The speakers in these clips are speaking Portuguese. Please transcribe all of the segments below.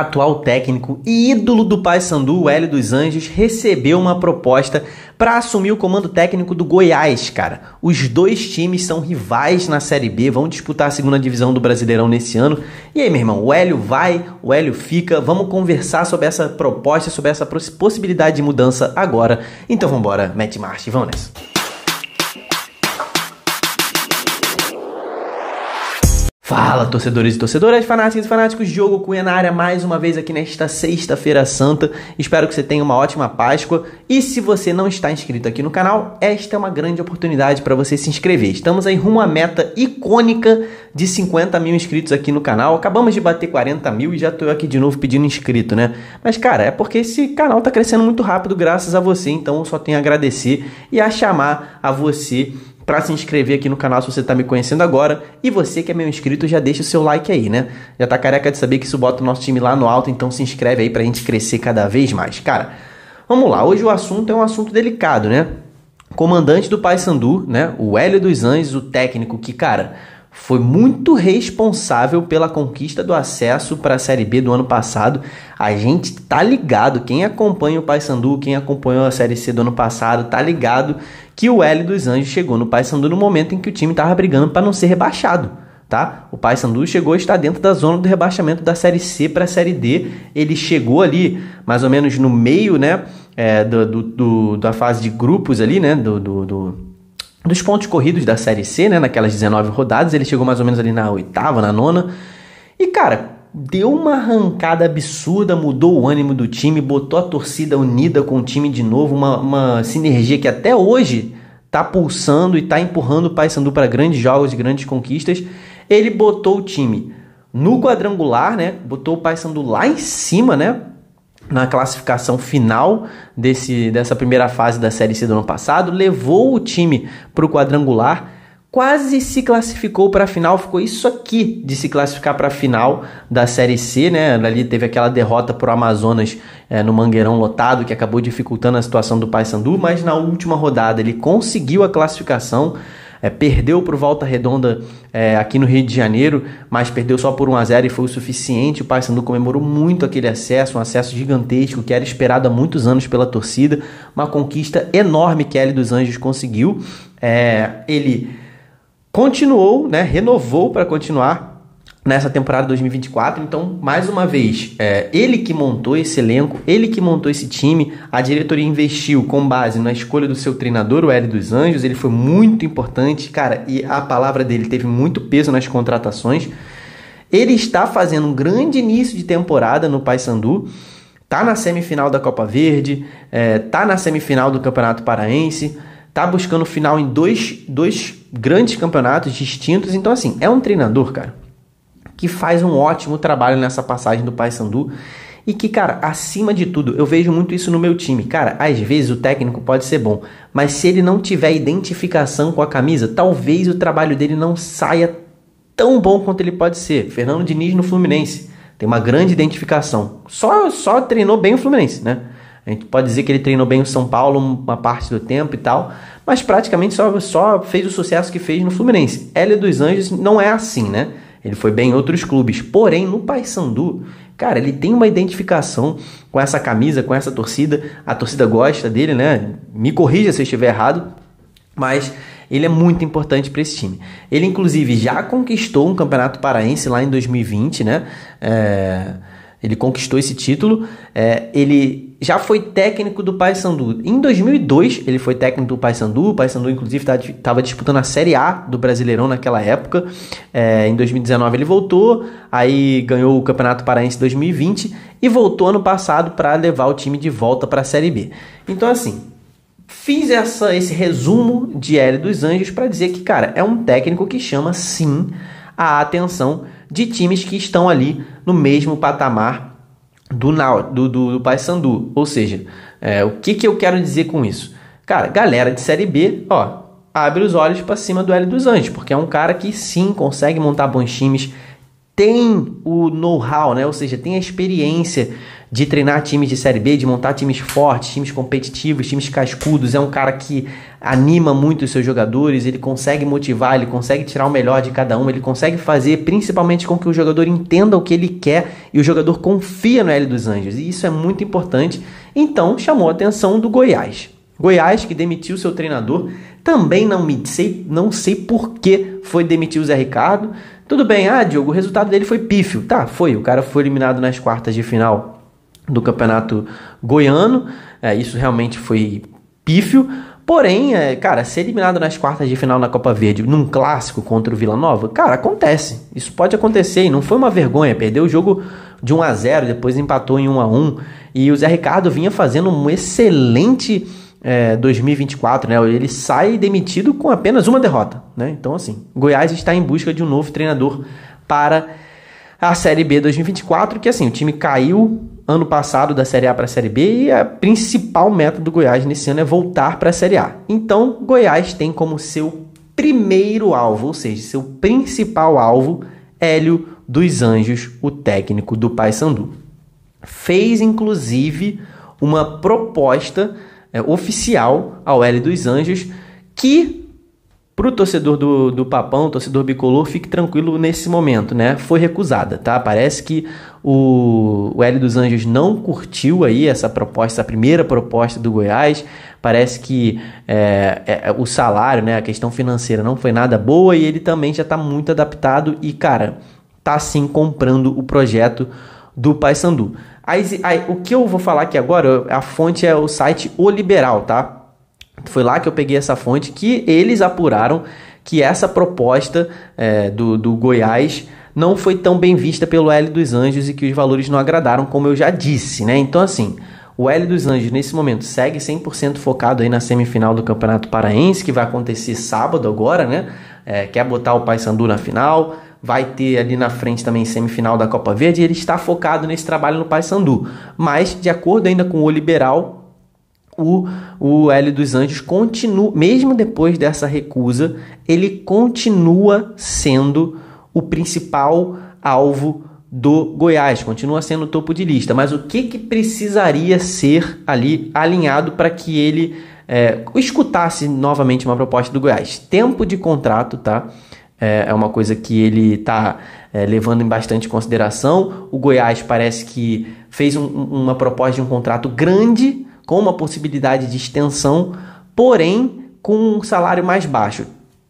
atual técnico e ídolo do Paysandu, Hélio dos Anjos, recebeu uma proposta para assumir o comando técnico do Goiás, cara. Os dois times são rivais na Série B, vão disputar a segunda divisão do Brasileirão nesse ano. E aí, meu irmão, o Hélio vai, o Hélio fica. Vamos conversar sobre essa proposta, sobre essa possibilidade de mudança agora. Então, vambora, mete marcha vamos nessa. Fala, torcedores e torcedoras, fanáticos e fanáticos, Diogo Cunha na área mais uma vez aqui nesta Sexta-feira Santa. Espero que você tenha uma ótima Páscoa. E se você não está inscrito aqui no canal, esta é uma grande oportunidade para você se inscrever. Estamos aí rumo à meta icônica de 50 mil inscritos aqui no canal. Acabamos de bater 40 mil e já estou aqui de novo pedindo inscrito, né? Mas, cara, é porque esse canal está crescendo muito rápido graças a você, então eu só tenho a agradecer e a chamar a você para se inscrever aqui no canal se você está me conhecendo agora. E você que é meu inscrito, já deixa o seu like aí, né? Já tá careca de saber que isso bota o nosso time lá no alto, então se inscreve aí para a gente crescer cada vez mais. Cara, vamos lá. Hoje o assunto é um assunto delicado, né? Comandante do Paysandu, né? O Hélio dos Anjos, o técnico que, cara foi muito responsável pela conquista do acesso para a Série B do ano passado. A gente tá ligado, quem acompanha o Paysandu, quem acompanhou a Série C do ano passado, tá ligado que o L dos Anjos chegou no Paysandu no momento em que o time estava brigando para não ser rebaixado. Tá? O Paysandu chegou a estar dentro da zona do rebaixamento da Série C para a Série D. Ele chegou ali mais ou menos no meio né, é, do, do, do, da fase de grupos ali, né, do, do dos pontos corridos da Série C, né, naquelas 19 rodadas, ele chegou mais ou menos ali na oitava, na nona. E, cara, deu uma arrancada absurda, mudou o ânimo do time, botou a torcida unida com o time de novo, uma, uma sinergia que até hoje tá pulsando e tá empurrando o Paysandu para grandes jogos e grandes conquistas. Ele botou o time no quadrangular, né? Botou o Paysandu lá em cima, né? na classificação final desse, dessa primeira fase da Série C do ano passado, levou o time para o quadrangular, quase se classificou para a final, ficou isso aqui de se classificar para a final da Série C, né? Ali teve aquela derrota para o Amazonas é, no Mangueirão lotado, que acabou dificultando a situação do Paysandu, mas na última rodada ele conseguiu a classificação é, perdeu para o Volta Redonda é, aqui no Rio de Janeiro, mas perdeu só por 1 a 0 e foi o suficiente. O Paysandu comemorou muito aquele acesso, um acesso gigantesco que era esperado há muitos anos pela torcida. Uma conquista enorme que ele dos Anjos conseguiu. É, ele continuou, né, renovou para continuar nessa temporada 2024. Então, mais uma vez, é, ele que montou esse elenco, ele que montou esse time, a diretoria investiu com base na escolha do seu treinador, o L dos Anjos, ele foi muito importante, cara, e a palavra dele teve muito peso nas contratações. Ele está fazendo um grande início de temporada no Paysandu, tá na semifinal da Copa Verde, é, tá na semifinal do Campeonato Paraense, tá buscando final em dois, dois grandes campeonatos distintos. Então, assim, é um treinador, cara, que faz um ótimo trabalho nessa passagem do Paysandu. E que, cara, acima de tudo, eu vejo muito isso no meu time. Cara, às vezes o técnico pode ser bom, mas se ele não tiver identificação com a camisa, talvez o trabalho dele não saia tão bom quanto ele pode ser. Fernando Diniz no Fluminense tem uma grande identificação. Só só treinou bem o Fluminense, né? A gente pode dizer que ele treinou bem o São Paulo uma parte do tempo e tal, mas praticamente só, só fez o sucesso que fez no Fluminense. Hélio dos Anjos não é assim, né? Ele foi bem em outros clubes. Porém, no Paysandu, cara, ele tem uma identificação com essa camisa, com essa torcida. A torcida gosta dele, né? Me corrija se eu estiver errado, mas ele é muito importante para esse time. Ele, inclusive, já conquistou um campeonato paraense lá em 2020, né? É... ele conquistou esse título. É... ele já foi técnico do Paysandu. Em 2002, ele foi técnico do Paysandu. O Paysandu, inclusive, estava tá disputando a Série A do Brasileirão naquela época. É, em 2019, ele voltou. Aí ganhou o Campeonato Paraense 2020 e voltou ano passado para levar o time de volta para a Série B. Então, assim, fiz essa, esse resumo de L dos Anjos para dizer que, cara, é um técnico que chama sim a atenção de times que estão ali no mesmo patamar do, do, do, do Paysandu. Ou seja, é, o que, que eu quero dizer com isso? Cara, galera de Série B, ó, abre os olhos para cima do L dos Anjos, porque é um cara que sim consegue montar bons times, tem o know-how, né? ou seja, tem a experiência de treinar times de Série B, de montar times fortes, times competitivos, times cascudos. É um cara que anima muito os seus jogadores, ele consegue motivar, ele consegue tirar o melhor de cada um, ele consegue fazer principalmente com que o jogador entenda o que ele quer e o jogador confia no L dos Anjos. E isso é muito importante. Então chamou a atenção do Goiás. Goiás, que demitiu seu treinador, também não me sei, não sei por que foi demitir o Zé Ricardo. Tudo bem, ah, Diogo, o resultado dele foi pífio. Tá, foi. O cara foi eliminado nas quartas de final do campeonato goiano. É, isso realmente foi pífio. Porém, é, cara, ser eliminado nas quartas de final na Copa Verde num clássico contra o Vila Nova, cara, acontece. Isso pode acontecer e não foi uma vergonha. Perdeu o jogo de 1 a 0 depois empatou em 1 a 1 E o Zé Ricardo vinha fazendo um excelente é, 2024, né? Ele sai demitido com apenas uma derrota, né? Então, assim, Goiás está em busca de um novo treinador para a Série B 2024, que assim, o time caiu ano passado da Série A para a Série B e a principal meta do Goiás nesse ano é voltar para a Série A. Então, Goiás tem como seu primeiro alvo, ou seja, seu principal alvo, Hélio dos Anjos, o técnico do Paysandu. Fez inclusive uma proposta é, oficial ao Hélio dos Anjos que para o torcedor do, do Papão, torcedor bicolor, fique tranquilo nesse momento, né? Foi recusada, tá? Parece que o, o L dos Anjos não curtiu aí essa proposta, essa primeira proposta do Goiás. Parece que é, é, é, o salário, né? A questão financeira não foi nada boa e ele também já está muito adaptado e, cara, tá sim comprando o projeto do Paysandu. Aí, aí, o que eu vou falar aqui agora, a fonte é o site O Liberal, tá? Foi lá que eu peguei essa fonte que eles apuraram que essa proposta é, do, do Goiás não foi tão bem vista pelo L dos Anjos e que os valores não agradaram, como eu já disse, né? Então, assim, o L dos Anjos nesse momento segue 100% focado aí na semifinal do Campeonato Paraense, que vai acontecer sábado agora, né? É, quer botar o Paysandu na final, vai ter ali na frente também semifinal da Copa Verde, ele está focado nesse trabalho no Paysandu. Mas, de acordo ainda com o Liberal, o, o Hélio dos Anjos continua, mesmo depois dessa recusa, ele continua sendo o principal alvo do Goiás, continua sendo o topo de lista. Mas o que, que precisaria ser ali alinhado para que ele é, escutasse novamente uma proposta do Goiás? Tempo de contrato, tá? é, é uma coisa que ele está é, levando em bastante consideração. O Goiás parece que fez um, uma proposta de um contrato grande com uma possibilidade de extensão, porém com um salário mais baixo.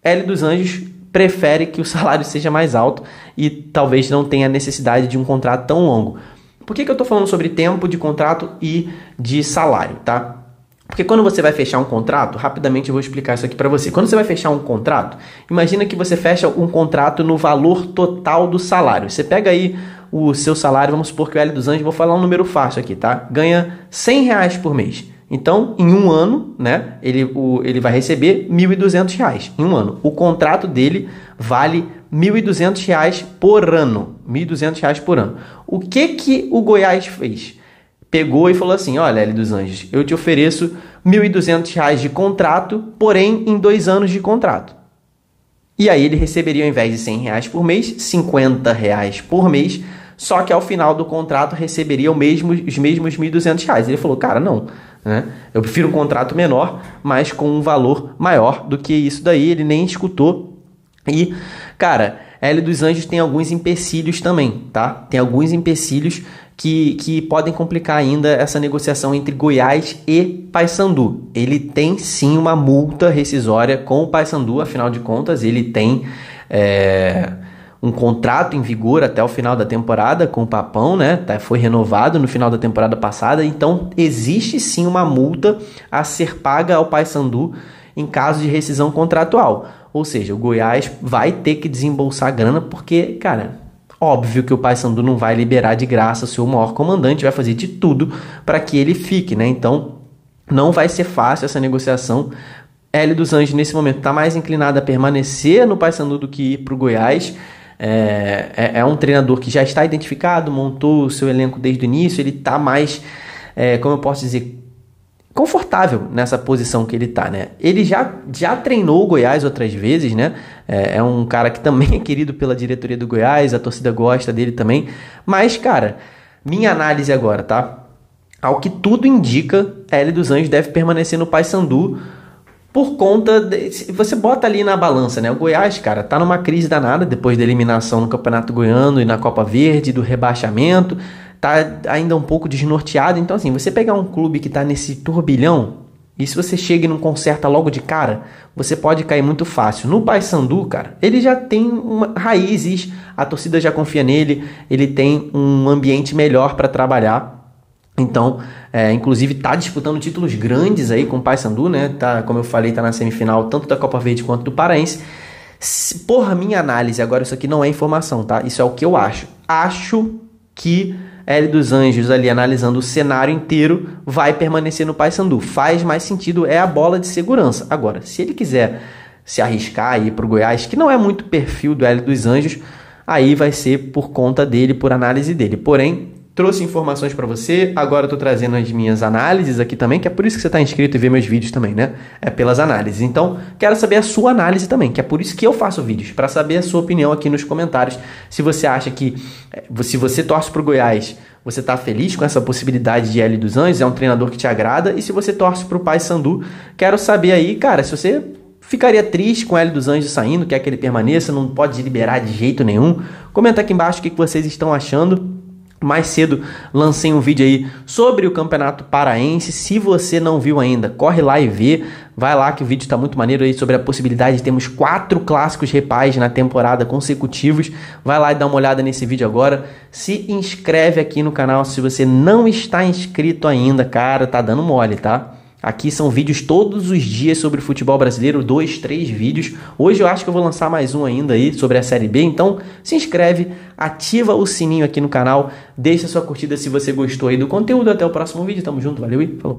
L dos Anjos prefere que o salário seja mais alto e talvez não tenha necessidade de um contrato tão longo. Por que, que eu estou falando sobre tempo de contrato e de salário, tá? Porque quando você vai fechar um contrato, rapidamente eu vou explicar isso aqui para você. Quando você vai fechar um contrato, imagina que você fecha um contrato no valor total do salário. Você pega aí o seu salário, vamos supor que o Hélio dos Anjos, vou falar um número fácil aqui, tá? Ganha 100 reais por mês. Então, em um ano, né, ele, o, ele vai receber R$ 1.200 em um ano. O contrato dele vale R$ 1.200 por ano. R$ reais por ano. O que que o Goiás fez? Pegou e falou assim: Olha, L dos Anjos, eu te ofereço R$ 1.200 de contrato, porém em dois anos de contrato. E aí ele receberia, ao invés de R$ 100 por mês, R$ 50 por mês só que ao final do contrato receberia mesmo, os mesmos R$ 1.200. Ele falou, cara, não. Né? Eu prefiro um contrato menor, mas com um valor maior do que isso daí. Ele nem escutou. E, cara, L dos Anjos tem alguns empecilhos também, tá? Tem alguns empecilhos que, que podem complicar ainda essa negociação entre Goiás e Paysandu. Ele tem sim uma multa rescisória com o Paysandu, afinal de contas, ele tem. É um contrato em vigor até o final da temporada com o Papão, né? Tá, foi renovado no final da temporada passada, então existe sim uma multa a ser paga ao Paysandu em caso de rescisão contratual. Ou seja, o Goiás vai ter que desembolsar grana porque, cara, óbvio que o Paysandu não vai liberar de graça seu maior comandante, vai fazer de tudo para que ele fique, né? Então, não vai ser fácil essa negociação. Hélio dos Anjos, nesse momento, está mais inclinada a permanecer no Paysandu do que ir para o Goiás. É, é, é, um treinador que já está identificado, montou o seu elenco desde o início, ele está mais, é, como eu posso dizer, confortável nessa posição que ele está, né? Ele já, já treinou o Goiás outras vezes, né? É, é, um cara que também é querido pela diretoria do Goiás, a torcida gosta dele também. Mas, cara, minha análise agora, tá? Ao que tudo indica, L dos Anjos deve permanecer no Paysandu. Sandu por conta. De, você bota ali na balança, né? O Goiás, cara, tá numa crise danada depois da eliminação no Campeonato Goiano e na Copa Verde, do rebaixamento, tá ainda um pouco desnorteado. Então, assim, você pegar um clube que tá nesse turbilhão. E se você chega e não conserta logo de cara, você pode cair muito fácil. No Paysandu, cara, ele já tem uma, raízes, a torcida já confia nele, ele tem um ambiente melhor para trabalhar. Então, é, inclusive está disputando títulos grandes aí com o Paysandu, né? Tá, como eu falei, está na semifinal tanto da Copa Verde quanto do Paraense. Se, por minha análise, agora isso aqui não é informação, tá? Isso é o que eu acho. Acho que L dos Anjos ali analisando o cenário inteiro vai permanecer no Paysandu. Faz mais sentido é a bola de segurança. Agora, se ele quiser se arriscar e ir para o Goiás, que não é muito perfil do L dos Anjos, aí vai ser por conta dele, por análise dele. Porém, trouxe informações para você, agora eu trazendo as minhas análises aqui também, que é por isso que você está inscrito e vê meus vídeos também, né? É pelas análises. Então, quero saber a sua análise também, que é por isso que eu faço vídeos, para saber a sua opinião aqui nos comentários. Se você acha que eh, se você torce para o Goiás, você está feliz com essa possibilidade de L dos Anjos, é um treinador que te agrada, e se você torce o Pai Sandu, quero saber aí, cara, se você Ficaria triste com o L dos Anjos saindo, quer que ele permaneça, não pode liberar de jeito nenhum. Comenta aqui embaixo o que vocês estão achando mais cedo lancei um vídeo aí sobre o Campeonato Paraense. Se você não viu ainda, corre lá e vê. Vai lá que o vídeo está muito maneiro aí sobre a possibilidade de termos quatro clássicos repais na temporada consecutivos. Vai lá e dá uma olhada nesse vídeo agora. Se inscreve aqui no canal se você não está inscrito ainda, cara, tá dando mole, tá? Aqui são vídeos todos os dias sobre futebol brasileiro, dois, três vídeos. Hoje eu acho que eu vou lançar mais um ainda aí sobre a Série B, então se inscreve, ativa o sininho aqui no canal, deixa sua curtida se você gostou aí do conteúdo. Até o próximo vídeo, tamo junto, valeu e falou!